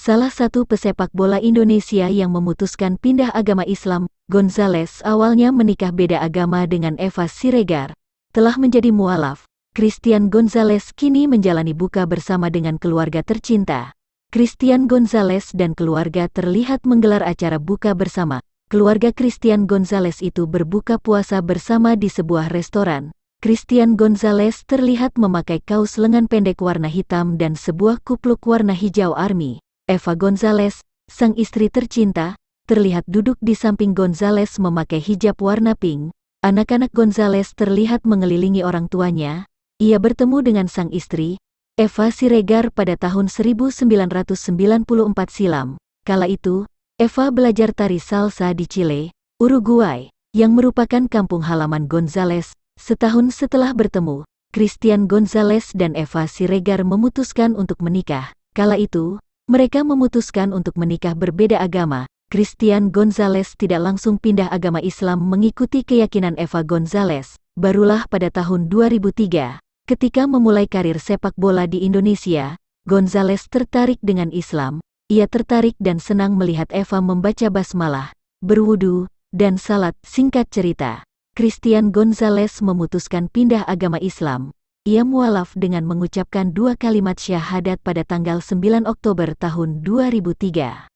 salah satu pesepak bola Indonesia yang memutuskan pindah agama Islam, Gonzales awalnya menikah beda agama dengan Eva Siregar. Telah menjadi mualaf, Christian Gonzales kini menjalani buka bersama dengan keluarga tercinta. Christian Gonzales dan keluarga terlihat menggelar acara buka bersama. Keluarga Christian Gonzales itu berbuka puasa bersama di sebuah restoran. Christian Gonzales terlihat memakai kaos lengan pendek warna hitam dan sebuah kupluk warna hijau army. Eva Gonzales, sang istri tercinta, terlihat duduk di samping Gonzales memakai hijab warna pink. Anak-anak Gonzales terlihat mengelilingi orang tuanya. Ia bertemu dengan sang istri, Eva Siregar pada tahun 1994 silam. Kala itu, Eva belajar tari salsa di Chile, Uruguay, yang merupakan kampung halaman Gonzales. Setahun setelah bertemu, Christian Gonzales dan Eva Siregar memutuskan untuk menikah. Kala itu, mereka memutuskan untuk menikah berbeda agama. Christian Gonzales tidak langsung pindah agama Islam mengikuti keyakinan Eva Gonzales. barulah pada tahun 2003. Ketika memulai karir sepak bola di Indonesia, Gonzales tertarik dengan Islam. Ia tertarik dan senang melihat Eva membaca basmalah, berwudu, dan salat. Singkat cerita, Christian Gonzales memutuskan pindah agama Islam ia mualaf dengan mengucapkan dua kalimat syahadat pada tanggal 9 Oktober tahun 2003.